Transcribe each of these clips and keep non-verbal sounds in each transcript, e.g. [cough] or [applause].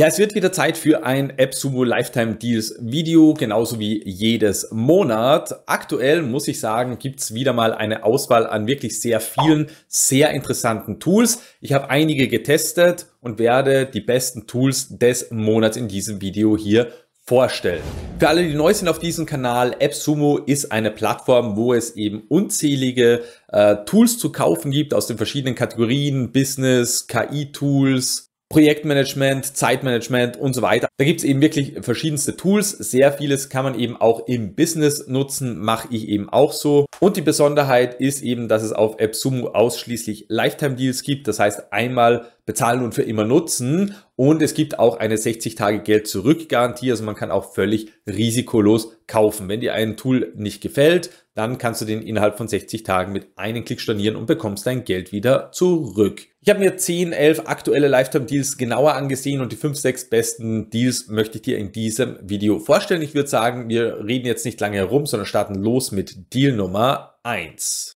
Ja, es wird wieder Zeit für ein AppSumo Lifetime Deals Video, genauso wie jedes Monat. Aktuell muss ich sagen, gibt's wieder mal eine Auswahl an wirklich sehr vielen, sehr interessanten Tools. Ich habe einige getestet und werde die besten Tools des Monats in diesem Video hier vorstellen. Für alle, die neu sind auf diesem Kanal, AppSumo ist eine Plattform, wo es eben unzählige äh, Tools zu kaufen gibt aus den verschiedenen Kategorien, Business, KI-Tools, Projektmanagement, Zeitmanagement und so weiter. Da gibt's eben wirklich verschiedenste Tools. Sehr vieles kann man eben auch im Business nutzen, mache ich eben auch so. Und die Besonderheit ist eben, dass es auf AppSumo ausschließlich Lifetime-Deals gibt. Das heißt, einmal bezahlen und für immer nutzen. Und es gibt auch eine 60-Tage-Geld-Zurück-Garantie. Also man kann auch völlig risikolos kaufen. Wenn dir ein Tool nicht gefällt, dann kannst du den innerhalb von 60 Tagen mit einem Klick stornieren und bekommst dein Geld wieder zurück. Ich habe mir 10, 11 aktuelle Lifetime-Deals genauer angesehen und die 5, 6 besten Deals möchte ich dir in diesem Video vorstellen. Ich würde sagen, wir reden jetzt nicht lange herum, sondern starten los mit Deal Nummer 1.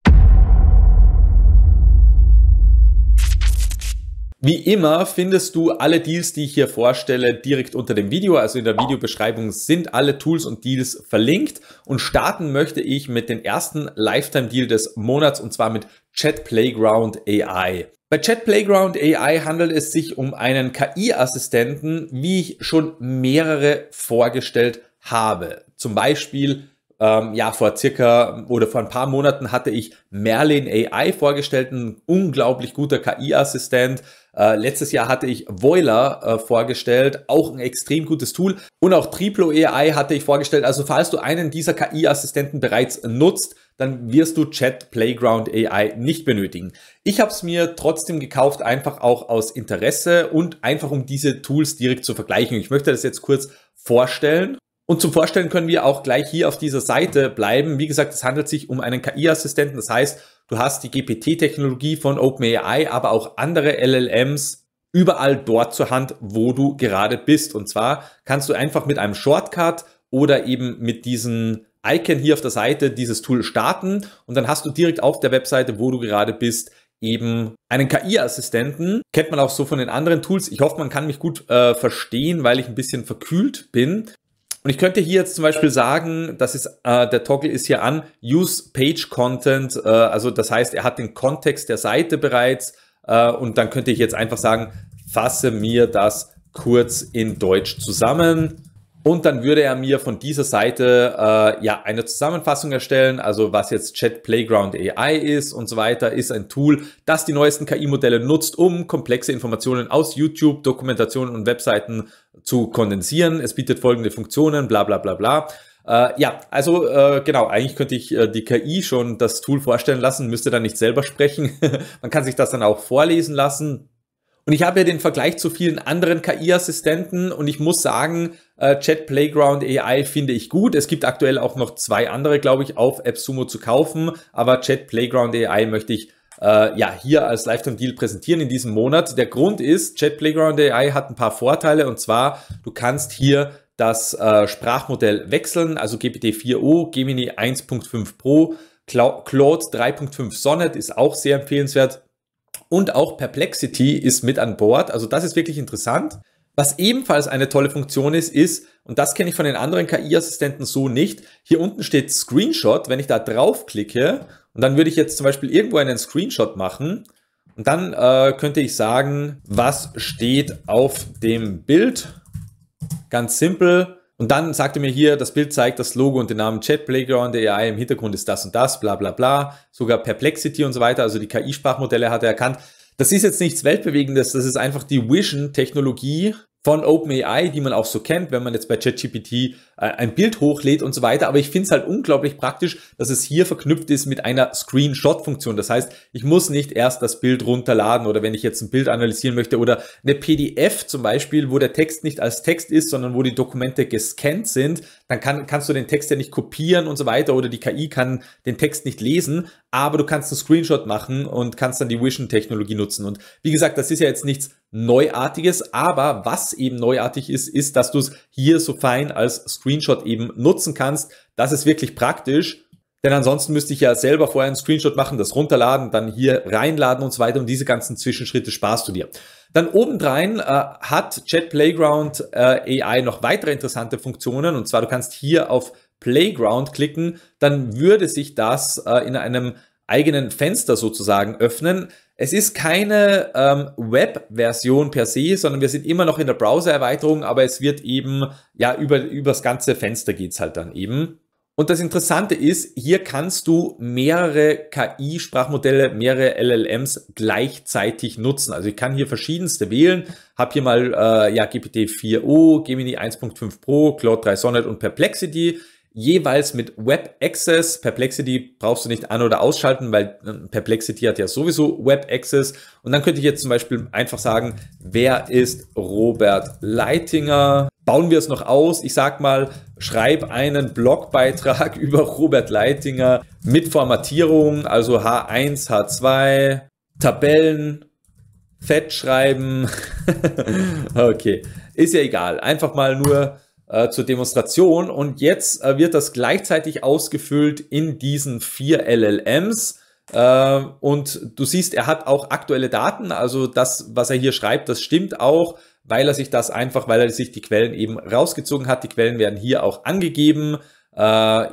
Wie immer findest du alle Deals, die ich hier vorstelle, direkt unter dem Video. Also in der Videobeschreibung sind alle Tools und Deals verlinkt. Und starten möchte ich mit dem ersten Lifetime-Deal des Monats und zwar mit Chat Playground AI. Bei Chat Playground AI handelt es sich um einen KI-Assistenten, wie ich schon mehrere vorgestellt habe. Zum Beispiel, ähm, ja, vor circa oder vor ein paar Monaten hatte ich Merlin AI vorgestellt, ein unglaublich guter KI-Assistent, äh, letztes Jahr hatte ich Voiler äh, vorgestellt, auch ein extrem gutes Tool. Und auch Triplo AI hatte ich vorgestellt. Also falls du einen dieser KI-Assistenten bereits nutzt, dann wirst du Chat Playground AI nicht benötigen. Ich habe es mir trotzdem gekauft, einfach auch aus Interesse und einfach um diese Tools direkt zu vergleichen. Ich möchte das jetzt kurz vorstellen. Und zum Vorstellen können wir auch gleich hier auf dieser Seite bleiben. Wie gesagt, es handelt sich um einen KI-Assistenten. Das heißt, Du hast die GPT-Technologie von OpenAI, aber auch andere LLMs überall dort zur Hand, wo du gerade bist. Und zwar kannst du einfach mit einem Shortcut oder eben mit diesem Icon hier auf der Seite dieses Tool starten und dann hast du direkt auf der Webseite, wo du gerade bist, eben einen KI-Assistenten. Kennt man auch so von den anderen Tools. Ich hoffe, man kann mich gut äh, verstehen, weil ich ein bisschen verkühlt bin. Und ich könnte hier jetzt zum Beispiel sagen, das ist, äh, der Toggle ist hier an, Use Page Content, äh, also das heißt, er hat den Kontext der Seite bereits äh, und dann könnte ich jetzt einfach sagen, fasse mir das kurz in Deutsch zusammen und dann würde er mir von dieser Seite äh, ja eine Zusammenfassung erstellen, also was jetzt Chat Playground AI ist und so weiter, ist ein Tool, das die neuesten KI-Modelle nutzt, um komplexe Informationen aus YouTube, Dokumentationen und Webseiten zu kondensieren. Es bietet folgende Funktionen, bla bla bla bla. Äh, ja, also äh, genau, eigentlich könnte ich äh, die KI schon das Tool vorstellen lassen, müsste dann nicht selber sprechen. [laughs] Man kann sich das dann auch vorlesen lassen. Und ich habe ja den Vergleich zu vielen anderen KI-Assistenten und ich muss sagen, äh, Chat Playground AI finde ich gut. Es gibt aktuell auch noch zwei andere, glaube ich, auf AppSumo zu kaufen, aber Chat Playground AI möchte ich äh, ja hier als Lifetime Deal präsentieren in diesem Monat. Der Grund ist, Chat Playground AI hat ein paar Vorteile und zwar, du kannst hier das äh, Sprachmodell wechseln, also GPT-4o, Gemini 1.5 Pro, Claude 3.5 Sonnet ist auch sehr empfehlenswert und auch Perplexity ist mit an Bord. Also das ist wirklich interessant. Was ebenfalls eine tolle Funktion ist, ist, und das kenne ich von den anderen KI-Assistenten so nicht, hier unten steht Screenshot. Wenn ich da draufklicke und dann würde ich jetzt zum Beispiel irgendwo einen Screenshot machen und dann äh, könnte ich sagen, was steht auf dem Bild? Ganz simpel. Und dann sagte mir hier, das Bild zeigt das Logo und den Namen Chat Playground, der AI im Hintergrund ist das und das, bla bla bla, sogar Perplexity und so weiter, also die KI-Sprachmodelle hat er erkannt. Das ist jetzt nichts Weltbewegendes, das ist einfach die Vision-Technologie von OpenAI, die man auch so kennt, wenn man jetzt bei ChatGPT äh, ein Bild hochlädt und so weiter. Aber ich finde es halt unglaublich praktisch, dass es hier verknüpft ist mit einer Screenshot-Funktion. Das heißt, ich muss nicht erst das Bild runterladen oder wenn ich jetzt ein Bild analysieren möchte oder eine PDF zum Beispiel, wo der Text nicht als Text ist, sondern wo die Dokumente gescannt sind, dann kann, kannst du den Text ja nicht kopieren und so weiter oder die KI kann den Text nicht lesen, aber du kannst einen Screenshot machen und kannst dann die Vision-Technologie nutzen. Und wie gesagt, das ist ja jetzt nichts Neuartiges, aber was eben neuartig ist, ist, dass du es hier so fein als Screenshot Screenshot eben nutzen kannst. Das ist wirklich praktisch, denn ansonsten müsste ich ja selber vorher einen Screenshot machen, das runterladen, dann hier reinladen und so weiter und diese ganzen Zwischenschritte sparst du dir. Dann obendrein äh, hat Chat Playground äh, AI noch weitere interessante Funktionen und zwar du kannst hier auf Playground klicken, dann würde sich das äh, in einem eigenen Fenster sozusagen öffnen. Es ist keine ähm, Web-Version per se, sondern wir sind immer noch in der Browser-Erweiterung, aber es wird eben, ja, über, über das ganze Fenster geht es halt dann eben. Und das Interessante ist, hier kannst du mehrere KI-Sprachmodelle, mehrere LLMs gleichzeitig nutzen. Also ich kann hier verschiedenste wählen, habe hier mal äh, ja, GPT 4o, Gemini 1.5 Pro, Claude 3 Sonnet und Perplexity jeweils mit Web Access. Perplexity brauchst du nicht an- oder ausschalten, weil ähm, Perplexity hat ja sowieso Web Access. Und dann könnte ich jetzt zum Beispiel einfach sagen, wer ist Robert Leitinger? Bauen wir es noch aus. Ich sag mal, schreib einen Blogbeitrag [laughs] über Robert Leitinger mit Formatierung, also H1, H2, Tabellen, Fett schreiben. [laughs] okay, ist ja egal. Einfach mal nur äh, zur Demonstration und jetzt äh, wird das gleichzeitig ausgefüllt in diesen vier LLMs. Äh, und du siehst, er hat auch aktuelle Daten, also das, was er hier schreibt, das stimmt auch, weil er sich das einfach, weil er sich die Quellen eben rausgezogen hat. Die Quellen werden hier auch angegeben. Äh,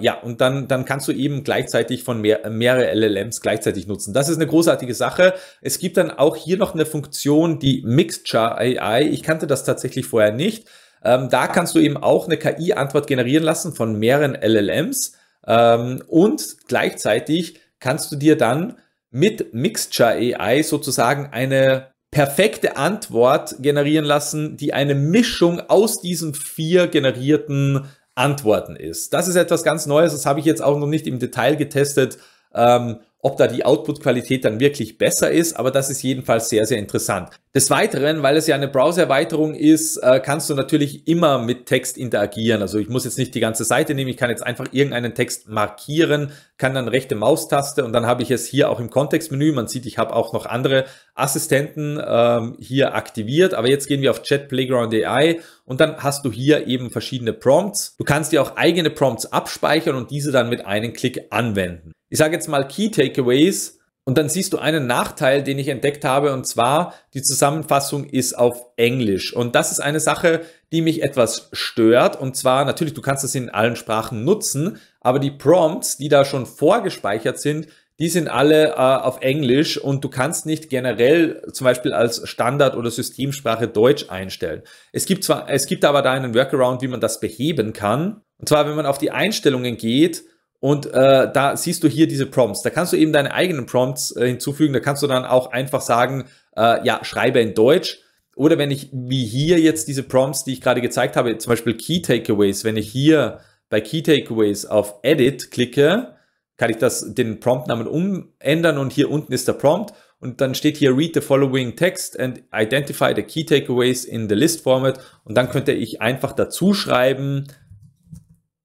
ja, und dann, dann kannst du eben gleichzeitig von mehr, mehrere LLMs gleichzeitig nutzen. Das ist eine großartige Sache. Es gibt dann auch hier noch eine Funktion, die Mixture AI. Ich kannte das tatsächlich vorher nicht. Ähm, da kannst du eben auch eine KI-Antwort generieren lassen von mehreren LLMs ähm, und gleichzeitig kannst du dir dann mit Mixture AI sozusagen eine perfekte Antwort generieren lassen, die eine Mischung aus diesen vier generierten Antworten ist. Das ist etwas ganz Neues, das habe ich jetzt auch noch nicht im Detail getestet. Ähm, ob da die Output-Qualität dann wirklich besser ist, aber das ist jedenfalls sehr, sehr interessant. Des Weiteren, weil es ja eine Browser-Erweiterung ist, äh, kannst du natürlich immer mit Text interagieren. Also ich muss jetzt nicht die ganze Seite nehmen, ich kann jetzt einfach irgendeinen Text markieren, kann dann rechte Maustaste und dann habe ich es hier auch im Kontextmenü. Man sieht, ich habe auch noch andere Assistenten ähm, hier aktiviert, aber jetzt gehen wir auf Chat Playground AI und dann hast du hier eben verschiedene Prompts. Du kannst dir auch eigene Prompts abspeichern und diese dann mit einem Klick anwenden ich sage jetzt mal Key Takeaways und dann siehst du einen Nachteil, den ich entdeckt habe und zwar die Zusammenfassung ist auf Englisch und das ist eine Sache, die mich etwas stört und zwar natürlich, du kannst das in allen Sprachen nutzen, aber die Prompts, die da schon vorgespeichert sind, die sind alle äh, auf Englisch und du kannst nicht generell zum Beispiel als Standard- oder Systemsprache Deutsch einstellen. Es gibt zwar, es gibt aber da einen Workaround, wie man das beheben kann. Und zwar, wenn man auf die Einstellungen geht, und äh, da siehst du hier diese Prompts. Da kannst du eben deine eigenen Prompts äh, hinzufügen. Da kannst du dann auch einfach sagen, äh, ja, schreibe in Deutsch. Oder wenn ich, wie hier jetzt diese Prompts, die ich gerade gezeigt habe, zum Beispiel Key Takeaways, wenn ich hier bei Key Takeaways auf Edit klicke, kann ich das, den Promptnamen umändern und hier unten ist der Prompt und dann steht hier read the following text and identify the key takeaways in the list format und dann könnte ich einfach dazu schreiben,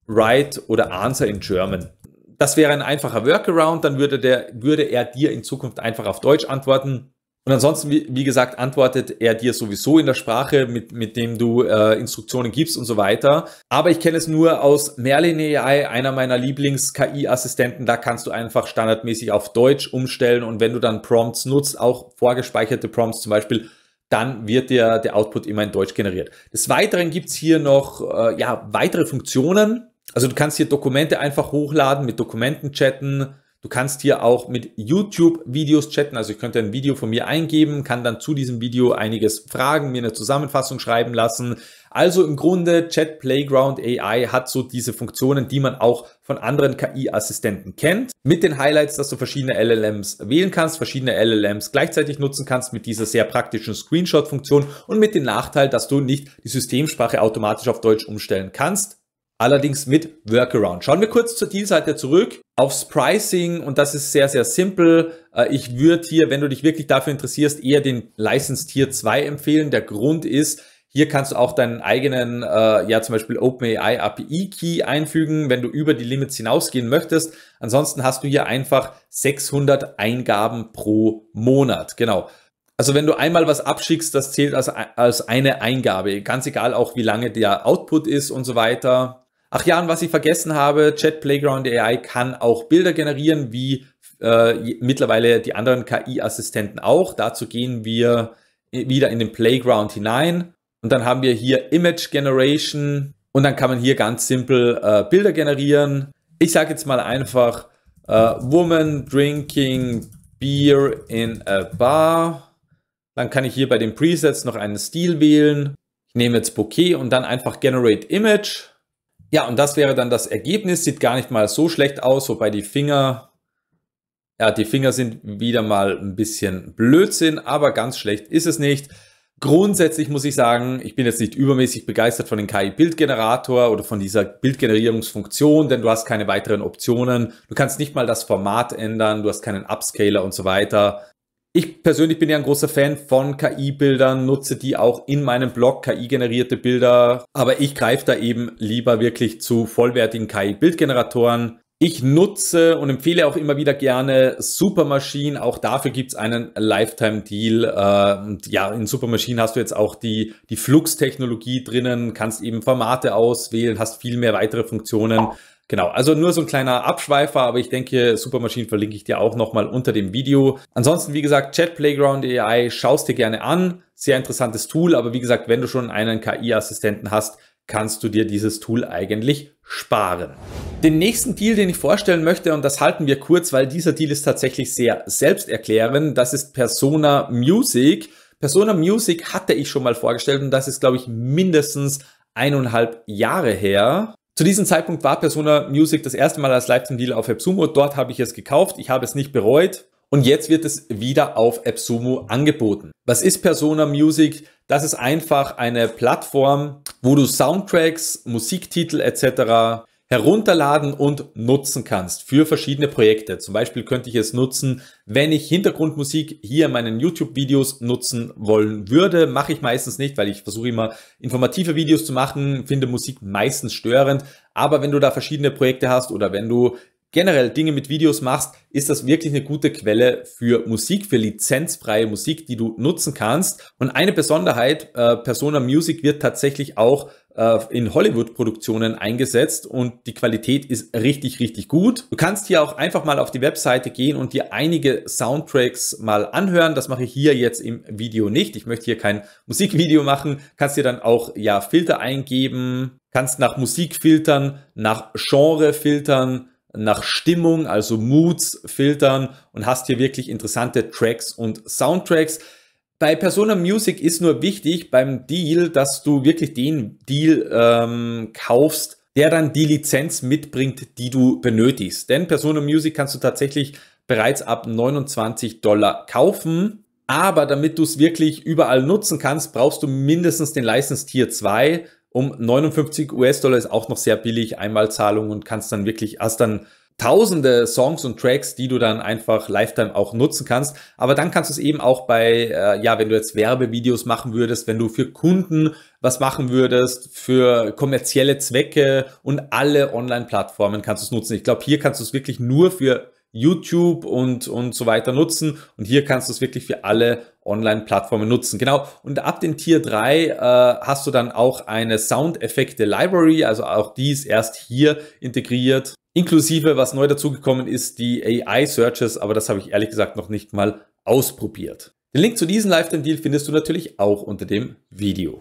Write oder Answer in German. Das wäre ein einfacher Workaround, dann würde, der, würde er dir in Zukunft einfach auf Deutsch antworten. Und ansonsten, wie, wie gesagt, antwortet er dir sowieso in der Sprache, mit, mit dem du äh, Instruktionen gibst und so weiter. Aber ich kenne es nur aus Merlin AI, einer meiner Lieblings-KI-Assistenten. Da kannst du einfach standardmäßig auf Deutsch umstellen und wenn du dann Prompts nutzt, auch vorgespeicherte Prompts zum Beispiel, dann wird dir der Output immer in Deutsch generiert. Des Weiteren gibt es hier noch äh, ja, weitere Funktionen. Also du kannst hier Dokumente einfach hochladen, mit Dokumenten chatten. Du kannst hier auch mit YouTube-Videos chatten. Also ich könnte ein Video von mir eingeben, kann dann zu diesem Video einiges fragen, mir eine Zusammenfassung schreiben lassen. Also im Grunde Chat Playground AI hat so diese Funktionen, die man auch von anderen KI-Assistenten kennt. Mit den Highlights, dass du verschiedene LLMs wählen kannst, verschiedene LLMs gleichzeitig nutzen kannst mit dieser sehr praktischen Screenshot-Funktion und mit dem Nachteil, dass du nicht die Systemsprache automatisch auf Deutsch umstellen kannst allerdings mit Workaround. Schauen wir kurz zur Dealseite zurück aufs Pricing und das ist sehr, sehr simpel. Äh, ich würde hier, wenn du dich wirklich dafür interessierst, eher den License Tier 2 empfehlen. Der Grund ist, hier kannst du auch deinen eigenen, äh, ja zum Beispiel OpenAI API Key einfügen, wenn du über die Limits hinausgehen möchtest. Ansonsten hast du hier einfach 600 Eingaben pro Monat. Genau. Also wenn du einmal was abschickst, das zählt als, als eine Eingabe. Ganz egal auch, wie lange der Output ist und so weiter. Ach ja, und was ich vergessen habe, Chat Playground AI kann auch Bilder generieren, wie äh, mittlerweile die anderen KI-Assistenten auch. Dazu gehen wir äh, wieder in den Playground hinein und dann haben wir hier Image Generation und dann kann man hier ganz simpel äh, Bilder generieren. Ich sage jetzt mal einfach äh, Woman drinking beer in a bar. Dann kann ich hier bei den Presets noch einen Stil wählen. Ich nehme jetzt Bouquet und dann einfach Generate Image. Ja, und das wäre dann das Ergebnis. Sieht gar nicht mal so schlecht aus, wobei die Finger, ja, die Finger sind wieder mal ein bisschen Blödsinn, aber ganz schlecht ist es nicht. Grundsätzlich muss ich sagen, ich bin jetzt nicht übermäßig begeistert von dem KI-Bildgenerator oder von dieser Bildgenerierungsfunktion, denn du hast keine weiteren Optionen. Du kannst nicht mal das Format ändern, du hast keinen Upscaler und so weiter ich persönlich bin ja ein großer Fan von KI-Bildern, nutze die auch in meinem Blog, KI-generierte Bilder, aber ich greife da eben lieber wirklich zu vollwertigen KI-Bildgeneratoren. Ich nutze und empfehle auch immer wieder gerne Supermaschine. Auch dafür gibt's einen Lifetime-Deal. Äh, ja, in Supermaschine hast du jetzt auch die, die Flux-Technologie drinnen, kannst eben Formate auswählen, hast viel mehr weitere Funktionen. Genau, also nur so ein kleiner Abschweifer, aber ich denke, Supermaschinen verlinke ich dir auch nochmal unter dem Video. Ansonsten, wie gesagt, Chat Playground AI, schaust dir gerne an. Sehr interessantes Tool, aber wie gesagt, wenn du schon einen KI-Assistenten hast, kannst du dir dieses Tool eigentlich sparen. Den nächsten Deal, den ich vorstellen möchte, und das halten wir kurz, weil dieser Deal ist tatsächlich sehr selbsterklärend, das ist Persona Music. Persona Music hatte ich schon mal vorgestellt und das ist, glaube ich, mindestens eineinhalb Jahre her. Zu diesem Zeitpunkt war Persona Music das erste Mal als Live-Deal auf AppSumo. Dort habe ich es gekauft. Ich habe es nicht bereut. Und jetzt wird es wieder auf AppSumo angeboten. Was ist Persona Music? Das ist einfach eine Plattform, wo du Soundtracks, Musiktitel etc herunterladen und nutzen kannst für verschiedene Projekte. Zum Beispiel könnte ich es nutzen, wenn ich Hintergrundmusik hier in meinen YouTube-Videos nutzen wollen würde. Mache ich meistens nicht, weil ich versuche immer informative Videos zu machen, finde Musik meistens störend. Aber wenn du da verschiedene Projekte hast oder wenn du generell Dinge mit Videos machst, ist das wirklich eine gute Quelle für Musik, für lizenzfreie Musik, die du nutzen kannst. Und eine Besonderheit, äh, Persona Music wird tatsächlich auch äh, in Hollywood-Produktionen eingesetzt und die Qualität ist richtig, richtig gut. Du kannst hier auch einfach mal auf die Webseite gehen und dir einige Soundtracks mal anhören. Das mache ich hier jetzt im Video nicht. Ich möchte hier kein Musikvideo machen. Kannst dir dann auch ja Filter eingeben, kannst nach Musik filtern, nach Genre filtern, nach Stimmung, also Moods filtern und hast hier wirklich interessante Tracks und Soundtracks. Bei Persona Music ist nur wichtig beim Deal, dass du wirklich den Deal ähm, kaufst, der dann die Lizenz mitbringt, die du benötigst. Denn Persona Music kannst du tatsächlich bereits ab 29 Dollar kaufen. Aber damit du es wirklich überall nutzen kannst, brauchst du mindestens den License Tier 2 um 59 US-Dollar ist auch noch sehr billig, Einmalzahlung und kannst dann wirklich, hast dann tausende Songs und Tracks, die du dann einfach Lifetime auch nutzen kannst. Aber dann kannst du es eben auch bei, äh, ja, wenn du jetzt Werbevideos machen würdest, wenn du für Kunden was machen würdest, für kommerzielle Zwecke und alle Online-Plattformen kannst du es nutzen. Ich glaube, hier kannst du es wirklich nur für YouTube und, und so weiter nutzen. Und hier kannst du es wirklich für alle Online-Plattformen nutzen. Genau. Und ab dem Tier 3 äh, hast du dann auch eine Soundeffekte-Library, also auch dies erst hier integriert. Inklusive, was neu dazugekommen ist, die AI-Searches, aber das habe ich ehrlich gesagt noch nicht mal ausprobiert. Den Link zu diesem Lifetime-Deal findest du natürlich auch unter dem Video.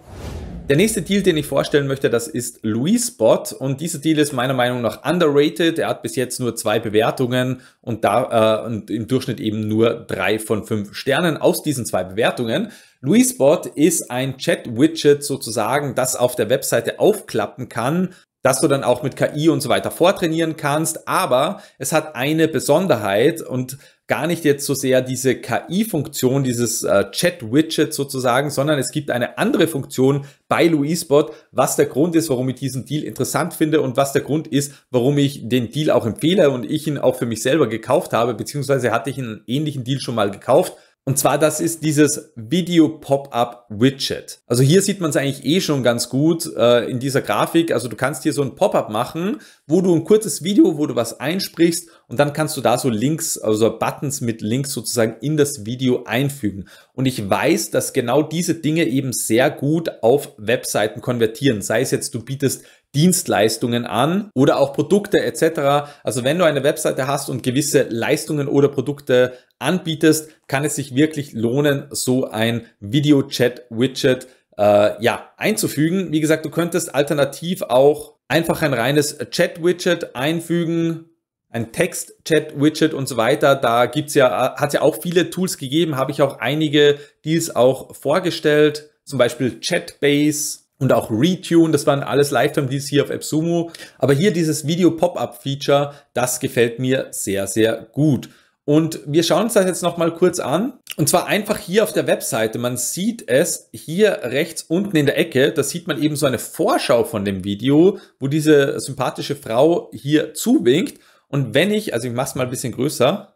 Der nächste Deal, den ich vorstellen möchte, das ist Louisbot und dieser Deal ist meiner Meinung nach underrated. Er hat bis jetzt nur zwei Bewertungen und, da, äh, und im Durchschnitt eben nur drei von fünf Sternen aus diesen zwei Bewertungen. Louisbot ist ein Chat-Widget sozusagen, das auf der Webseite aufklappen kann dass du dann auch mit KI und so weiter vortrainieren kannst. Aber es hat eine Besonderheit und gar nicht jetzt so sehr diese KI-Funktion, dieses äh, Chat-Widget sozusagen, sondern es gibt eine andere Funktion bei Luisbot, was der Grund ist, warum ich diesen Deal interessant finde und was der Grund ist, warum ich den Deal auch empfehle und ich ihn auch für mich selber gekauft habe, beziehungsweise hatte ich einen ähnlichen Deal schon mal gekauft und zwar das ist dieses Video Pop-up Widget. Also hier sieht man es eigentlich eh schon ganz gut äh, in dieser Grafik. Also du kannst hier so ein Pop-up machen, wo du ein kurzes Video, wo du was einsprichst und dann kannst du da so Links, also Buttons mit Links sozusagen in das Video einfügen. Und ich weiß, dass genau diese Dinge eben sehr gut auf Webseiten konvertieren. Sei es jetzt, du bietest Dienstleistungen an oder auch Produkte etc. Also wenn du eine Webseite hast und gewisse Leistungen oder Produkte anbietest, kann es sich wirklich lohnen, so ein Video-Chat-Widget äh, ja, einzufügen. Wie gesagt, du könntest alternativ auch einfach ein reines Chat-Widget einfügen ein Text, Chat, Widget und so weiter. Da gibt's ja, hat ja auch viele Tools gegeben, habe ich auch einige Deals auch vorgestellt, zum Beispiel Chatbase und auch Retune, das waren alles Lifetime-Deals hier auf AppSumo. Aber hier dieses Video-Pop-Up-Feature, das gefällt mir sehr, sehr gut. Und wir schauen uns das jetzt nochmal kurz an. Und zwar einfach hier auf der Webseite. Man sieht es hier rechts unten in der Ecke. Da sieht man eben so eine Vorschau von dem Video, wo diese sympathische Frau hier zuwinkt. Und wenn ich, also ich mache es mal ein bisschen größer,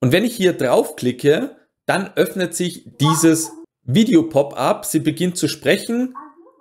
und wenn ich hier draufklicke, dann öffnet sich dieses Video-Pop-up. Sie beginnt zu sprechen,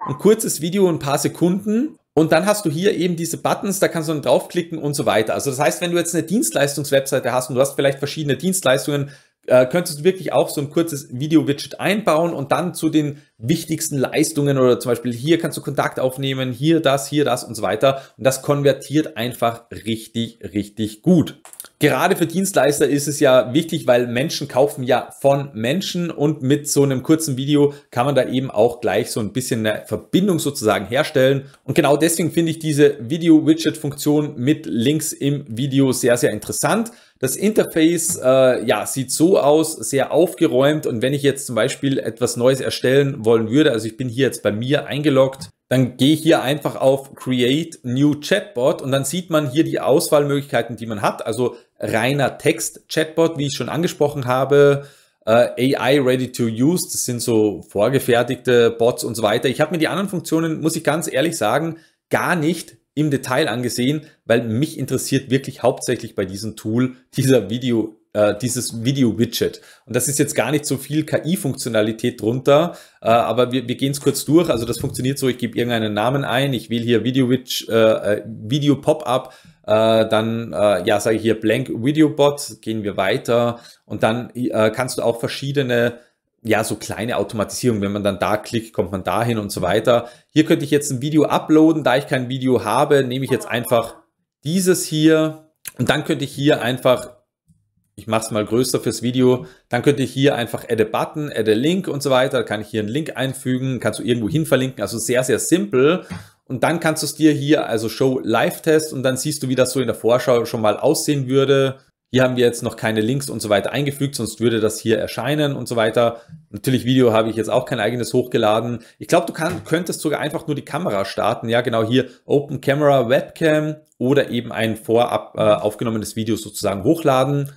ein kurzes Video, ein paar Sekunden. Und dann hast du hier eben diese Buttons, da kannst du dann draufklicken und so weiter. Also das heißt, wenn du jetzt eine Dienstleistungswebseite hast und du hast vielleicht verschiedene Dienstleistungen, äh, könntest du wirklich auch so ein kurzes Video-Widget einbauen und dann zu den wichtigsten Leistungen oder zum Beispiel hier kannst du Kontakt aufnehmen, hier das, hier das und so weiter. Und das konvertiert einfach richtig, richtig gut. Gerade für Dienstleister ist es ja wichtig, weil Menschen kaufen ja von Menschen und mit so einem kurzen Video kann man da eben auch gleich so ein bisschen eine Verbindung sozusagen herstellen. Und genau deswegen finde ich diese Video-Widget-Funktion mit Links im Video sehr, sehr interessant. Das Interface äh, ja, sieht so aus, sehr aufgeräumt und wenn ich jetzt zum Beispiel etwas Neues erstellen wollte, wollen würde, also ich bin hier jetzt bei mir eingeloggt, dann gehe ich hier einfach auf Create New Chatbot und dann sieht man hier die Auswahlmöglichkeiten, die man hat. Also reiner Text-Chatbot, wie ich schon angesprochen habe, äh, AI Ready to Use, das sind so vorgefertigte Bots und so weiter. Ich habe mir die anderen Funktionen, muss ich ganz ehrlich sagen, gar nicht im Detail angesehen, weil mich interessiert wirklich hauptsächlich bei diesem Tool dieser Video äh, dieses Video-Widget. Und das ist jetzt gar nicht so viel KI-Funktionalität drunter, äh, aber wir, wir gehen es kurz durch. Also das funktioniert so, ich gebe irgendeinen Namen ein, ich wähle hier Video-Widget, äh, äh, Video-Pop-Up, äh, dann, äh, ja, sage ich hier Blank Video-Bot, gehen wir weiter und dann äh, kannst du auch verschiedene ja, so kleine Automatisierung. Wenn man dann da klickt, kommt man dahin und so weiter. Hier könnte ich jetzt ein Video uploaden. Da ich kein Video habe, nehme ich jetzt einfach dieses hier. Und dann könnte ich hier einfach ich mache es mal größer fürs Video, dann könnte ich hier einfach add a button, add a link und so weiter, da kann ich hier einen Link einfügen, kannst du irgendwo hin verlinken, also sehr, sehr simpel. Und dann kannst du es dir hier, also Show Live Test und dann siehst du, wie das so in der Vorschau schon mal aussehen würde. Hier haben wir jetzt noch keine Links und so weiter eingefügt, sonst würde das hier erscheinen und so weiter. Natürlich Video habe ich jetzt auch kein eigenes hochgeladen. Ich glaube, du kann, könntest sogar einfach nur die Kamera starten. Ja, genau hier Open Camera Webcam oder eben ein vorab äh, aufgenommenes Video sozusagen hochladen.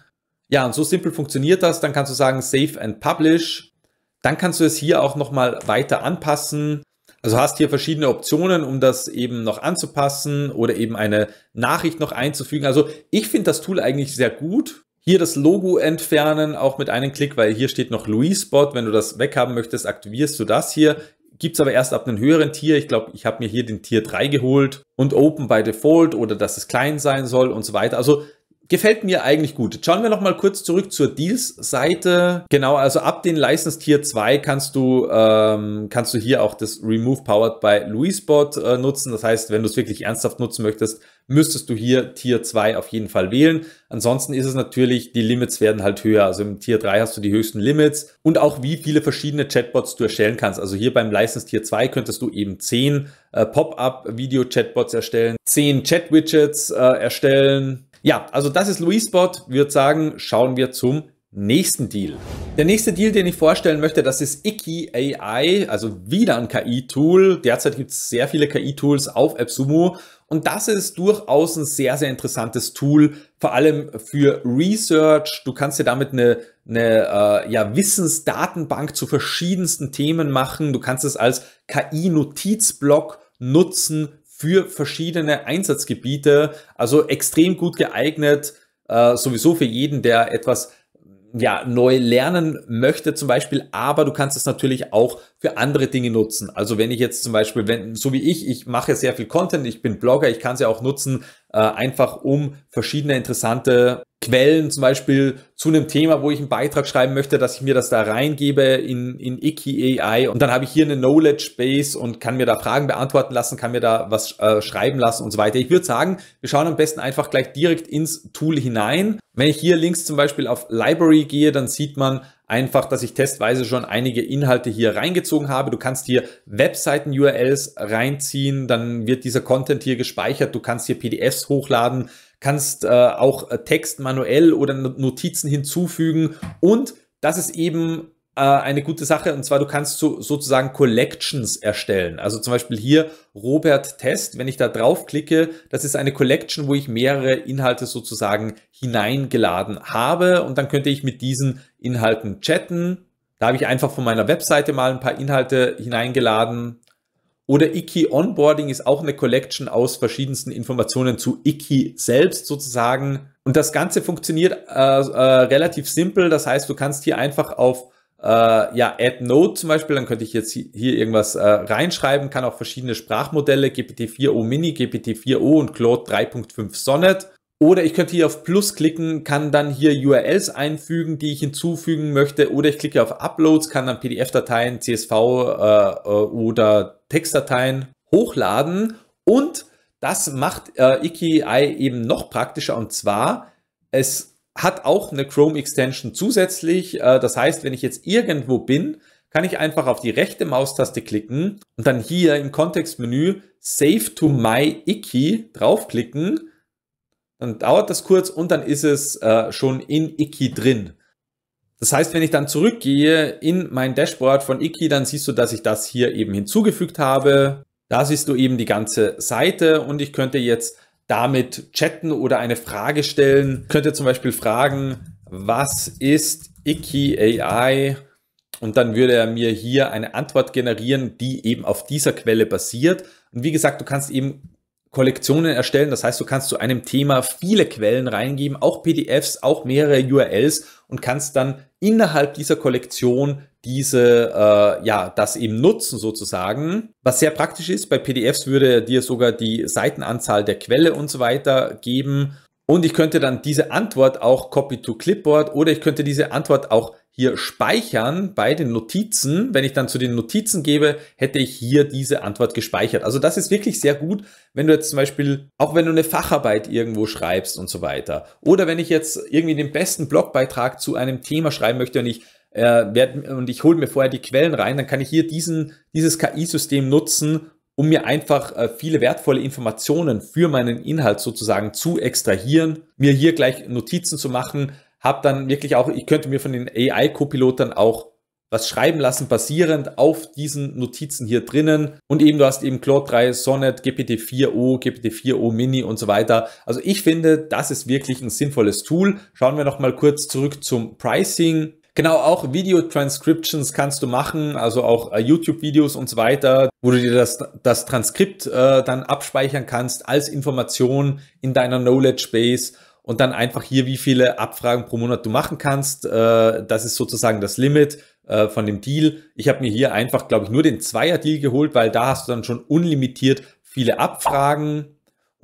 Ja, und so simpel funktioniert das. Dann kannst du sagen Save and Publish. Dann kannst du es hier auch nochmal weiter anpassen. Also hast hier verschiedene Optionen, um das eben noch anzupassen oder eben eine Nachricht noch einzufügen. Also ich finde das Tool eigentlich sehr gut. Hier das Logo entfernen, auch mit einem Klick, weil hier steht noch Louis-Bot. Wenn du das weghaben möchtest, aktivierst du das hier. Gibt es aber erst ab einem höheren Tier. Ich glaube, ich habe mir hier den Tier 3 geholt und Open by Default oder dass es klein sein soll und so weiter. Also gefällt mir eigentlich gut. Schauen wir nochmal kurz zurück zur Deals-Seite. Genau, also ab den License Tier 2 kannst du, ähm, kannst du hier auch das Remove Powered by Louisbot äh, nutzen. Das heißt, wenn du es wirklich ernsthaft nutzen möchtest, müsstest du hier Tier 2 auf jeden Fall wählen. Ansonsten ist es natürlich, die Limits werden halt höher. Also im Tier 3 hast du die höchsten Limits und auch wie viele verschiedene Chatbots du erstellen kannst. Also hier beim License Tier 2 könntest du eben 10 äh, Pop-up-Video-Chatbots erstellen, 10 Chat-Widgets äh, erstellen, ja, also das ist Luispot. Würde sagen, schauen wir zum nächsten Deal. Der nächste Deal, den ich vorstellen möchte, das ist Icky AI, also wieder ein KI-Tool. Derzeit gibt es sehr viele KI-Tools auf AppSumo und das ist durchaus ein sehr, sehr interessantes Tool, vor allem für Research. Du kannst dir damit eine, eine äh, ja, Wissensdatenbank zu verschiedensten Themen machen. Du kannst es als KI-Notizblock nutzen für verschiedene Einsatzgebiete, also extrem gut geeignet, äh, sowieso für jeden, der etwas ja, neu lernen möchte zum Beispiel, aber du kannst es natürlich auch für andere Dinge nutzen. Also wenn ich jetzt zum Beispiel, wenn, so wie ich, ich mache sehr viel Content, ich bin Blogger, ich kann es ja auch nutzen, äh, einfach um verschiedene interessante Quellen, zum Beispiel zu einem Thema, wo ich einen Beitrag schreiben möchte, dass ich mir das da reingebe in, in Icky AI und dann habe ich hier eine Knowledge Base und kann mir da Fragen beantworten lassen, kann mir da was äh, schreiben lassen und so weiter. Ich würde sagen, wir schauen am besten einfach gleich direkt ins Tool hinein. Wenn ich hier links zum Beispiel auf Library gehe, dann sieht man einfach, dass ich testweise schon einige Inhalte hier reingezogen habe. Du kannst hier Webseiten-URLs reinziehen, dann wird dieser Content hier gespeichert, du kannst hier PDFs hochladen, kannst äh, auch äh, Text manuell oder Notizen hinzufügen und das ist eben äh, eine gute Sache, und zwar du kannst so, sozusagen Collections erstellen. Also zum Beispiel hier Robert Test, wenn ich da draufklicke, das ist eine Collection, wo ich mehrere Inhalte sozusagen hineingeladen habe und dann könnte ich mit diesen Inhalten chatten. Da habe ich einfach von meiner Webseite mal ein paar Inhalte hineingeladen, oder Icky Onboarding ist auch eine Collection aus verschiedensten Informationen zu Icky selbst sozusagen. Und das Ganze funktioniert äh, äh, relativ simpel. Das heißt, du kannst hier einfach auf äh, ja, Add Note zum Beispiel, dann könnte ich jetzt hier irgendwas äh, reinschreiben, kann auch verschiedene Sprachmodelle, GPT-4o Mini, GPT-4o und Claude 3.5 Sonnet. Oder ich könnte hier auf Plus klicken, kann dann hier URLs einfügen, die ich hinzufügen möchte. Oder ich klicke auf Uploads, kann dann PDF-Dateien, CSV äh, äh, oder Textdateien hochladen. Und das macht äh, EKI eben noch praktischer. Und zwar, es hat auch eine Chrome Extension zusätzlich. Äh, das heißt, wenn ich jetzt irgendwo bin, kann ich einfach auf die rechte Maustaste klicken und dann hier im Kontextmenü Save to My Icky draufklicken. Dann dauert das kurz und dann ist es äh, schon in Icky drin. Das heißt, wenn ich dann zurückgehe in mein Dashboard von Icky, dann siehst du, dass ich das hier eben hinzugefügt habe. Da siehst du eben die ganze Seite und ich könnte jetzt damit chatten oder eine Frage stellen. Könnt ihr zum Beispiel fragen, was ist Icky AI? Und dann würde er mir hier eine Antwort generieren, die eben auf dieser Quelle basiert. Und wie gesagt, du kannst eben Kollektionen erstellen. Das heißt, du kannst zu einem Thema viele Quellen reingeben, auch PDFs, auch mehrere URLs und kannst dann innerhalb dieser Kollektion diese, äh, ja, das eben nutzen sozusagen. Was sehr praktisch ist, bei PDFs würde er dir sogar die Seitenanzahl der Quelle und so weiter geben. Und ich könnte dann diese Antwort auch copy to clipboard oder ich könnte diese Antwort auch hier speichern bei den Notizen. Wenn ich dann zu den Notizen gebe, hätte ich hier diese Antwort gespeichert. Also das ist wirklich sehr gut, wenn du jetzt zum Beispiel, auch wenn du eine Facharbeit irgendwo schreibst und so weiter. Oder wenn ich jetzt irgendwie den besten Blogbeitrag zu einem Thema schreiben möchte und ich äh, werd, und ich hole mir vorher die Quellen rein, dann kann ich hier diesen, dieses KI-System nutzen, um mir einfach äh, viele wertvolle Informationen für meinen Inhalt sozusagen zu extrahieren, mir hier gleich Notizen zu machen, habe dann wirklich auch, ich könnte mir von den AI-Copilotern auch was schreiben lassen, basierend auf diesen Notizen hier drinnen. Und eben, du hast eben Claude 3, Sonnet, GPT-4o, GPT-4o Mini und so weiter. Also ich finde, das ist wirklich ein sinnvolles Tool. Schauen wir nochmal kurz zurück zum Pricing. Genau, auch Video-Transcriptions kannst du machen, also auch äh, YouTube-Videos und so weiter, wo du dir das, das Transkript äh, dann abspeichern kannst als Information in deiner Knowledge Base und dann einfach hier, wie viele Abfragen pro Monat du machen kannst. Äh, das ist sozusagen das Limit äh, von dem Deal. Ich habe mir hier einfach, glaube ich, nur den Zweier-Deal geholt, weil da hast du dann schon unlimitiert viele Abfragen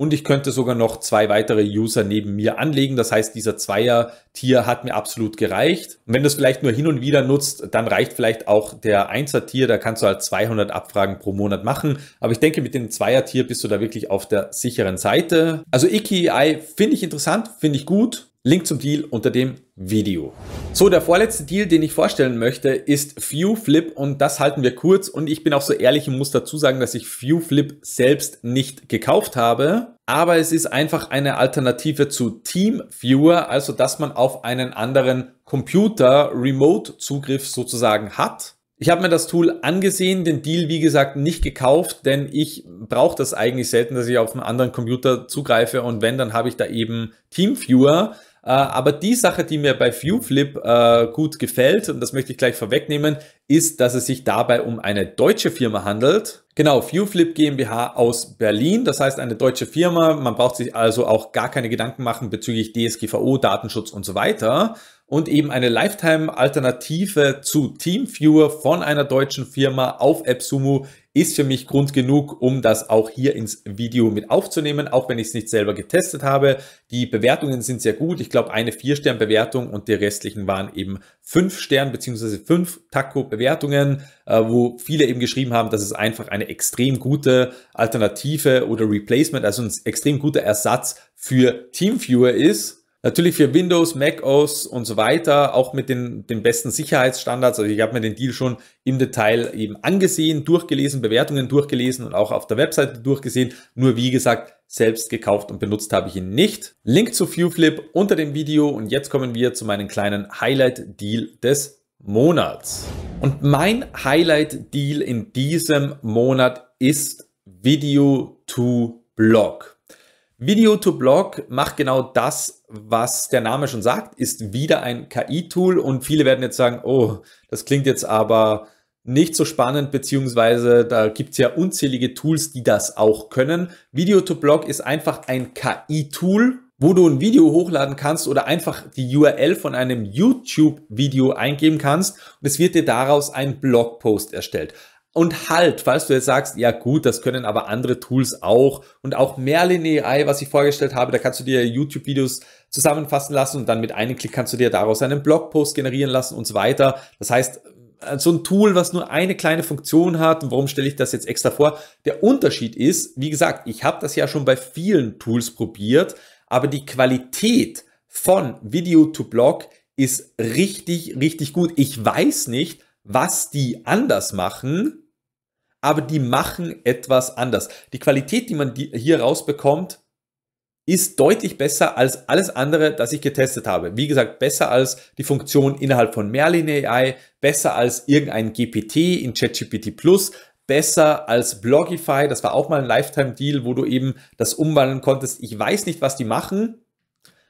und ich könnte sogar noch zwei weitere User neben mir anlegen. Das heißt, dieser Zweier-Tier hat mir absolut gereicht. Und wenn du es vielleicht nur hin und wieder nutzt, dann reicht vielleicht auch der Einser-Tier. Da kannst du halt 200 Abfragen pro Monat machen. Aber ich denke, mit dem Zweier-Tier bist du da wirklich auf der sicheren Seite. Also IKEI finde ich interessant, finde ich gut. Link zum Deal unter dem Video. So, der vorletzte Deal, den ich vorstellen möchte, ist ViewFlip und das halten wir kurz und ich bin auch so ehrlich und muss dazu sagen, dass ich ViewFlip selbst nicht gekauft habe, aber es ist einfach eine Alternative zu TeamViewer, also dass man auf einen anderen Computer Remote-Zugriff sozusagen hat. Ich habe mir das Tool angesehen, den Deal wie gesagt nicht gekauft, denn ich brauche das eigentlich selten, dass ich auf einen anderen Computer zugreife und wenn, dann habe ich da eben TeamViewer. Äh, aber die Sache, die mir bei ViewFlip äh, gut gefällt, und das möchte ich gleich vorwegnehmen, ist, dass es sich dabei um eine deutsche Firma handelt. Genau, ViewFlip GmbH aus Berlin, das heißt eine deutsche Firma. Man braucht sich also auch gar keine Gedanken machen bezüglich DSGVO, Datenschutz und so weiter. Und eben eine Lifetime-Alternative zu TeamViewer von einer deutschen Firma auf AppSumo ist für mich Grund genug, um das auch hier ins Video mit aufzunehmen, auch wenn ich es nicht selber getestet habe. Die Bewertungen sind sehr gut. Ich glaube, eine 4-Stern-Bewertung und die restlichen waren eben 5 Stern bzw. 5 Taco-Bewertungen, äh, wo viele eben geschrieben haben, dass es einfach eine extrem gute Alternative oder Replacement, also ein extrem guter Ersatz für TeamViewer ist Natürlich für Windows, Mac OS und so weiter, auch mit den, den besten Sicherheitsstandards. Also ich habe mir den Deal schon im Detail eben angesehen, durchgelesen, Bewertungen durchgelesen und auch auf der Webseite durchgesehen. Nur wie gesagt, selbst gekauft und benutzt habe ich ihn nicht. Link zu Viewflip unter dem Video und jetzt kommen wir zu meinem kleinen Highlight-Deal des Monats. Und mein Highlight-Deal in diesem Monat ist Video to Blog. Video to Blog macht genau das, was der Name schon sagt, ist wieder ein KI-Tool und viele werden jetzt sagen, oh, das klingt jetzt aber nicht so spannend, beziehungsweise da gibt's ja unzählige Tools, die das auch können. Video to Blog ist einfach ein KI-Tool, wo du ein Video hochladen kannst oder einfach die URL von einem YouTube-Video eingeben kannst und es wird dir daraus ein Blogpost erstellt. Und halt, falls du jetzt sagst, ja gut, das können aber andere Tools auch und auch Merlin AI, was ich vorgestellt habe, da kannst du dir YouTube-Videos zusammenfassen lassen und dann mit einem Klick kannst du dir daraus einen Blogpost generieren lassen und so weiter. Das heißt, äh, so ein Tool, was nur eine kleine Funktion hat, und warum stelle ich das jetzt extra vor? Der Unterschied ist, wie gesagt, ich habe das ja schon bei vielen Tools probiert, aber die Qualität von Video to Blog ist richtig, richtig gut. Ich weiß nicht, was die anders machen, aber die machen etwas anders. Die Qualität, die man hier rausbekommt, ist deutlich besser als alles andere, das ich getestet habe. Wie gesagt, besser als die Funktion innerhalb von Merlin AI, besser als irgendein GPT in ChatGPT Plus, besser als Blogify. Das war auch mal ein Lifetime-Deal, wo du eben das umwandeln konntest. Ich weiß nicht, was die machen,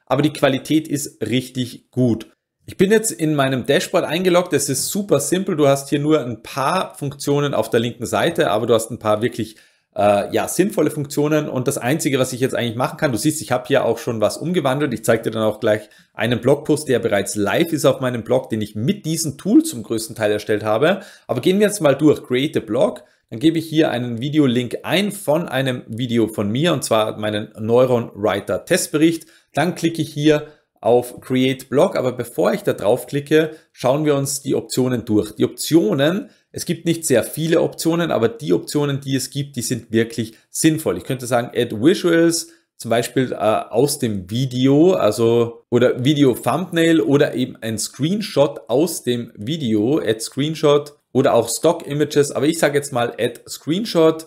aber die Qualität ist richtig gut. Ich bin jetzt in meinem Dashboard eingeloggt. Es ist super simpel. Du hast hier nur ein paar Funktionen auf der linken Seite, aber du hast ein paar wirklich äh, ja, sinnvolle Funktionen. Und das Einzige, was ich jetzt eigentlich machen kann, du siehst, ich habe hier auch schon was umgewandelt. Ich zeige dir dann auch gleich einen Blogpost, der bereits live ist auf meinem Blog, den ich mit diesem Tool zum größten Teil erstellt habe. Aber gehen wir jetzt mal durch. Create a Blog. Dann gebe ich hier einen Videolink ein von einem Video von mir, und zwar meinen Neuron Writer Testbericht. Dann klicke ich hier auf Create Blog, aber bevor ich da drauf klicke, schauen wir uns die Optionen durch. Die Optionen, es gibt nicht sehr viele Optionen, aber die Optionen, die es gibt, die sind wirklich sinnvoll. Ich könnte sagen Add Visuals, zum Beispiel äh, aus dem Video, also oder Video Thumbnail oder eben ein Screenshot aus dem Video, Add Screenshot oder auch Stock Images, aber ich sage jetzt mal Add Screenshot.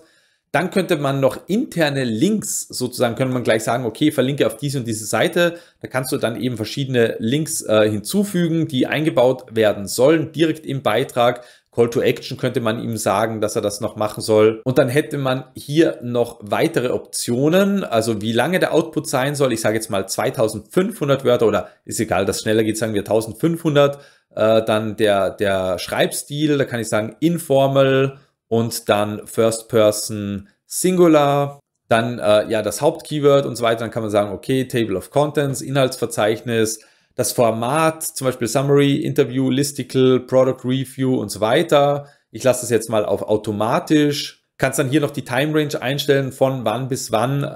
Dann könnte man noch interne Links sozusagen, könnte man gleich sagen, okay, verlinke auf diese und diese Seite. Da kannst du dann eben verschiedene Links äh, hinzufügen, die eingebaut werden sollen, direkt im Beitrag. Call to Action könnte man ihm sagen, dass er das noch machen soll. Und dann hätte man hier noch weitere Optionen, also wie lange der Output sein soll. Ich sage jetzt mal 2500 Wörter oder ist egal, das schneller geht, sagen wir 1500. Äh, dann der, der Schreibstil, da kann ich sagen informal, und dann First Person Singular, dann äh, ja das Hauptkeyword und so weiter. Dann kann man sagen, okay, Table of Contents, Inhaltsverzeichnis, das Format, zum Beispiel Summary, Interview, Listicle, Product Review und so weiter. Ich lasse das jetzt mal auf automatisch. Kannst dann hier noch die Time Range einstellen, von wann bis wann äh,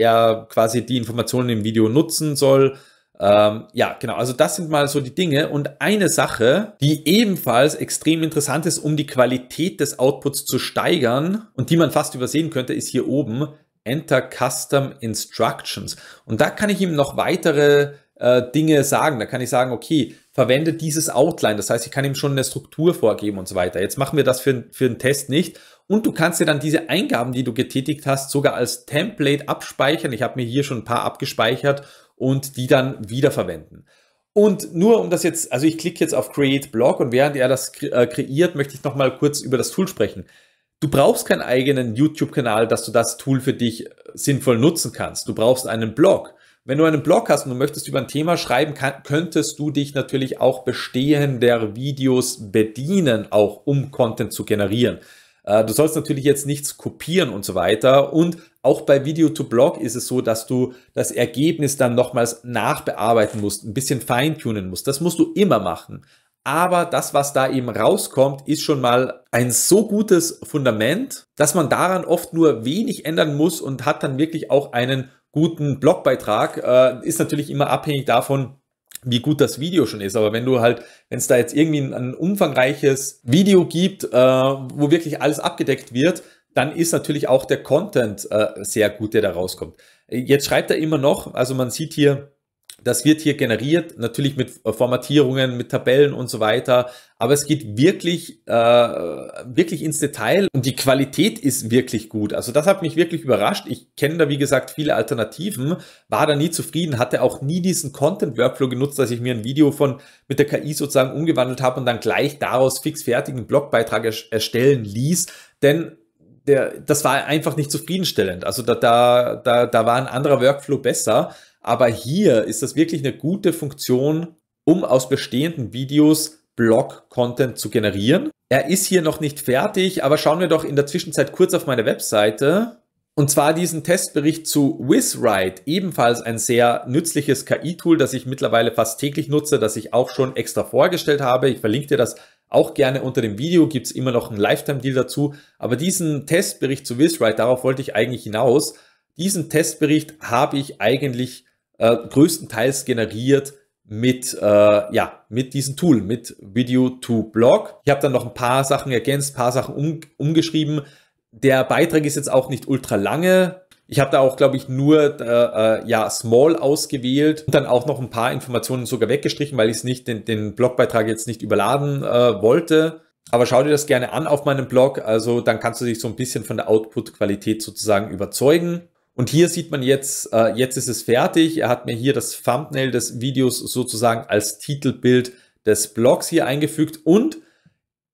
er quasi die Informationen im Video nutzen soll. Ähm, ja, genau. Also das sind mal so die Dinge. Und eine Sache, die ebenfalls extrem interessant ist, um die Qualität des Outputs zu steigern und die man fast übersehen könnte, ist hier oben Enter Custom Instructions. Und da kann ich ihm noch weitere äh, Dinge sagen. Da kann ich sagen, okay, verwende dieses Outline. Das heißt, ich kann ihm schon eine Struktur vorgeben und so weiter. Jetzt machen wir das für, für einen Test nicht. Und du kannst dir dann diese Eingaben, die du getätigt hast, sogar als Template abspeichern. Ich habe mir hier schon ein paar abgespeichert und die dann wiederverwenden. Und nur um das jetzt, also ich klicke jetzt auf Create Blog und während er das äh, kreiert, möchte ich nochmal kurz über das Tool sprechen. Du brauchst keinen eigenen YouTube-Kanal, dass du das Tool für dich äh, sinnvoll nutzen kannst. Du brauchst einen Blog. Wenn du einen Blog hast und du möchtest über ein Thema schreiben, kann, könntest du dich natürlich auch bestehender Videos bedienen, auch um Content zu generieren. Äh, du sollst natürlich jetzt nichts kopieren und so weiter. Und auch bei Video to Blog ist es so, dass du das Ergebnis dann nochmals nachbearbeiten musst, ein bisschen feintunen musst. Das musst du immer machen. Aber das, was da eben rauskommt, ist schon mal ein so gutes Fundament, dass man daran oft nur wenig ändern muss und hat dann wirklich auch einen guten Blogbeitrag. Äh, ist natürlich immer abhängig davon, wie gut das Video schon ist. Aber wenn du halt, wenn es da jetzt irgendwie ein, ein umfangreiches Video gibt, äh, wo wirklich alles abgedeckt wird, dann ist natürlich auch der Content äh, sehr gut, der da rauskommt. Jetzt schreibt er immer noch, also man sieht hier, das wird hier generiert, natürlich mit äh, Formatierungen, mit Tabellen und so weiter, aber es geht wirklich, äh, wirklich ins Detail und die Qualität ist wirklich gut. Also das hat mich wirklich überrascht. Ich kenne da, wie gesagt, viele Alternativen, war da nie zufrieden, hatte auch nie diesen Content-Workflow genutzt, dass ich mir ein Video von mit der KI sozusagen umgewandelt habe und dann gleich daraus fix fertigen Blogbeitrag erstellen ließ. Denn der, das war einfach nicht zufriedenstellend. Also da, da, da, da war ein anderer Workflow besser. Aber hier ist das wirklich eine gute Funktion, um aus bestehenden Videos Blog-Content zu generieren. Er ist hier noch nicht fertig, aber schauen wir doch in der Zwischenzeit kurz auf meine Webseite. Und zwar diesen Testbericht zu WizRide, ebenfalls ein sehr nützliches KI-Tool, das ich mittlerweile fast täglich nutze, das ich auch schon extra vorgestellt habe. Ich verlinke dir das auch gerne unter dem Video gibt es immer noch einen Lifetime-Deal dazu. Aber diesen Testbericht zu Wissrite, darauf wollte ich eigentlich hinaus. Diesen Testbericht habe ich eigentlich äh, größtenteils generiert mit, äh, ja, mit diesem Tool, mit Video to Blog. Ich habe dann noch ein paar Sachen ergänzt, ein paar Sachen um, umgeschrieben. Der Beitrag ist jetzt auch nicht ultra lange, ich habe da auch, glaube ich, nur äh, äh, ja Small ausgewählt und dann auch noch ein paar Informationen sogar weggestrichen, weil ich nicht den, den Blogbeitrag jetzt nicht überladen äh, wollte. Aber schau dir das gerne an auf meinem Blog. Also dann kannst du dich so ein bisschen von der Output-Qualität sozusagen überzeugen. Und hier sieht man jetzt, äh, jetzt ist es fertig. Er hat mir hier das Thumbnail des Videos sozusagen als Titelbild des Blogs hier eingefügt und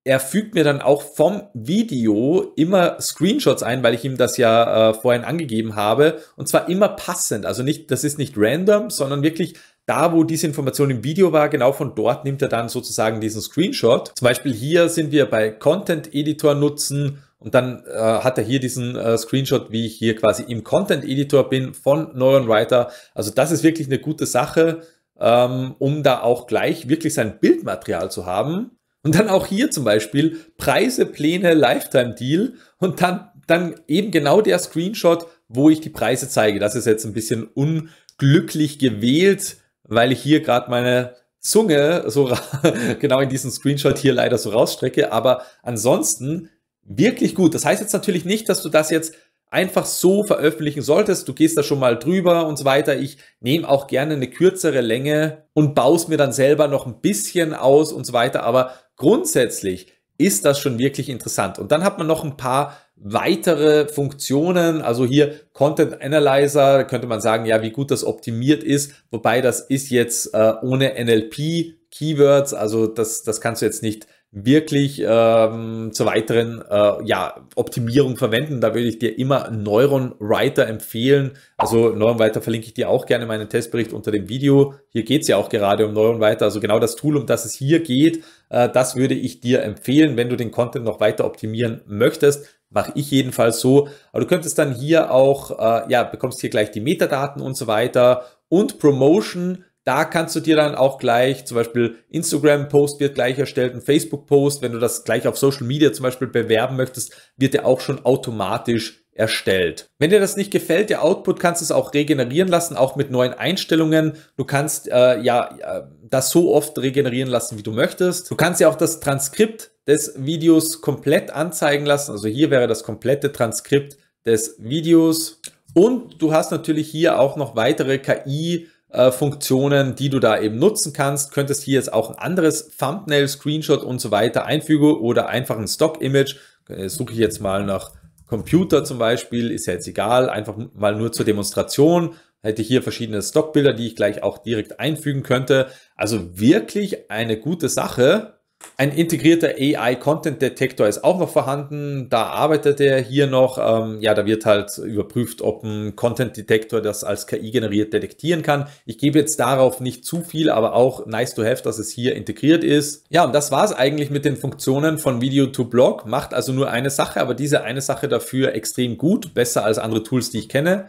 er fügt mir dann auch vom Video immer Screenshots ein, weil ich ihm das ja äh, vorhin angegeben habe. Und zwar immer passend. Also nicht, das ist nicht random, sondern wirklich da, wo diese Information im Video war, genau von dort nimmt er dann sozusagen diesen Screenshot. Zum Beispiel hier sind wir bei Content Editor nutzen und dann äh, hat er hier diesen äh, Screenshot, wie ich hier quasi im Content Editor bin von Neuron Writer. Also das ist wirklich eine gute Sache, ähm, um da auch gleich wirklich sein Bildmaterial zu haben. Und dann auch hier zum Beispiel Preise, Pläne, Lifetime Deal und dann, dann eben genau der Screenshot, wo ich die Preise zeige. Das ist jetzt ein bisschen unglücklich gewählt, weil ich hier gerade meine Zunge so [laughs] genau in diesen Screenshot hier leider so rausstrecke. Aber ansonsten wirklich gut. Das heißt jetzt natürlich nicht, dass du das jetzt einfach so veröffentlichen solltest. Du gehst da schon mal drüber und so weiter. Ich nehme auch gerne eine kürzere Länge und baue es mir dann selber noch ein bisschen aus und so weiter. Aber grundsätzlich ist das schon wirklich interessant. Und dann hat man noch ein paar weitere Funktionen, also hier Content Analyzer, könnte man sagen, ja, wie gut das optimiert ist, wobei das ist jetzt äh, ohne NLP Keywords, also das, das kannst du jetzt nicht wirklich ähm, zur weiteren äh, ja, Optimierung verwenden. Da würde ich dir immer Neuron Writer empfehlen. Also Neuron Writer verlinke ich dir auch gerne meinen Testbericht unter dem Video. Hier geht es ja auch gerade um Neuron Writer, also genau das Tool, um das es hier geht. Äh, das würde ich dir empfehlen, wenn du den Content noch weiter optimieren möchtest. Mache ich jedenfalls so. Aber du könntest dann hier auch, äh, ja, bekommst hier gleich die Metadaten und so weiter und Promotion da kannst du dir dann auch gleich zum Beispiel Instagram-Post wird gleich erstellt, ein Facebook-Post, wenn du das gleich auf Social Media zum Beispiel bewerben möchtest, wird dir auch schon automatisch erstellt. Wenn dir das nicht gefällt, der Output kannst du es auch regenerieren lassen, auch mit neuen Einstellungen. Du kannst äh, ja äh, das so oft regenerieren lassen, wie du möchtest. Du kannst ja auch das Transkript des Videos komplett anzeigen lassen. Also hier wäre das komplette Transkript des Videos. Und du hast natürlich hier auch noch weitere KI äh, Funktionen, die du da eben nutzen kannst. Könntest hier jetzt auch ein anderes Thumbnail, Screenshot und so weiter einfügen oder einfach ein Stock-Image. Äh, suche ich jetzt mal nach Computer zum Beispiel, ist ja jetzt egal, einfach mal nur zur Demonstration. Hätte hier verschiedene Stockbilder, die ich gleich auch direkt einfügen könnte. Also wirklich eine gute Sache. Ein integrierter AI Content Detektor ist auch noch vorhanden. Da arbeitet er hier noch. Ähm, ja, da wird halt überprüft, ob ein Content Detektor das als KI generiert detektieren kann. Ich gebe jetzt darauf nicht zu viel, aber auch nice to have, dass es hier integriert ist. Ja, und das war es eigentlich mit den Funktionen von Video to Blog. Macht also nur eine Sache, aber diese eine Sache dafür extrem gut, besser als andere Tools, die ich kenne.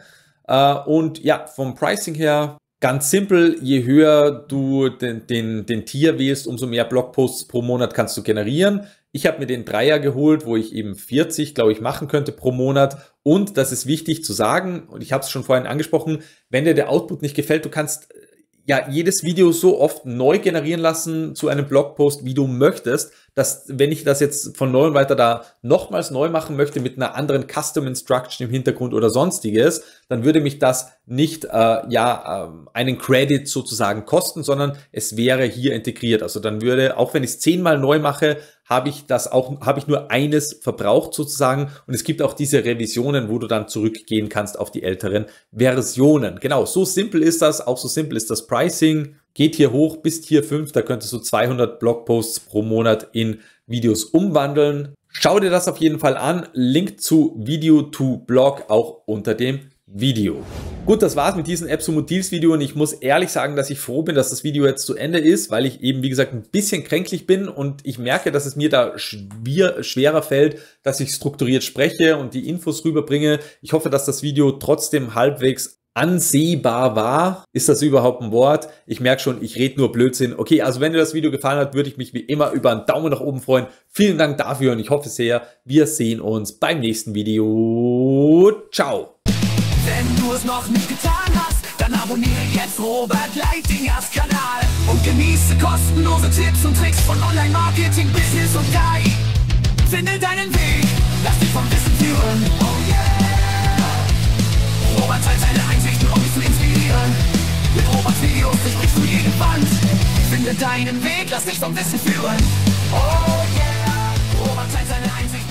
Äh, und ja, vom Pricing her Ganz simpel, je höher du den, den, den Tier wählst, umso mehr Blogposts pro Monat kannst du generieren. Ich habe mir den Dreier geholt, wo ich eben 40, glaube ich, machen könnte pro Monat. Und das ist wichtig zu sagen, und ich habe es schon vorhin angesprochen, wenn dir der Output nicht gefällt, du kannst ja jedes Video so oft neu generieren lassen zu einem Blogpost, wie du möchtest, dass wenn ich das jetzt von neuem weiter da nochmals neu machen möchte mit einer anderen Custom Instruction im Hintergrund oder sonstiges, dann würde mich das nicht äh, ja äh, einen Credit sozusagen kosten, sondern es wäre hier integriert. Also dann würde, auch wenn ich es zehnmal neu mache, habe ich das auch, habe ich nur eines verbraucht sozusagen. Und es gibt auch diese Revisionen, wo du dann zurückgehen kannst auf die älteren Versionen. Genau, so simpel ist das, auch so simpel ist das Pricing. Geht hier hoch bis Tier 5, da könntest du 200 Blogposts pro Monat in Videos umwandeln. Schau dir das auf jeden Fall an. Link zu Video to Blog auch unter dem Video. Gut, das war's mit diesem Epsomotivs-Video und ich muss ehrlich sagen, dass ich froh bin, dass das Video jetzt zu Ende ist, weil ich eben, wie gesagt, ein bisschen kränklich bin und ich merke, dass es mir da schwer, schwerer fällt, dass ich strukturiert spreche und die Infos rüberbringe. Ich hoffe, dass das Video trotzdem halbwegs ansehbar war. Ist das überhaupt ein Wort? Ich merke schon, ich rede nur Blödsinn. Okay, also wenn dir das Video gefallen hat, würde ich mich wie immer über einen Daumen nach oben freuen. Vielen Dank dafür und ich hoffe sehr, wir sehen uns beim nächsten Video. Ciao! Wenn du es noch nicht getan hast, dann abonniere jetzt Robert Leitingers Kanal und genieße kostenlose Tipps und Tricks von Online-Marketing, Business und KI. Finde deinen Weg, lass dich vom Wissen führen. Oh yeah! Robert teilt seine Einsichten, um dich zu inspirieren. Mit Roberts Videos durchbrichst du jeden Band. Finde deinen Weg, lass dich vom Wissen führen. Oh yeah! Robert teilt seine Einsichten.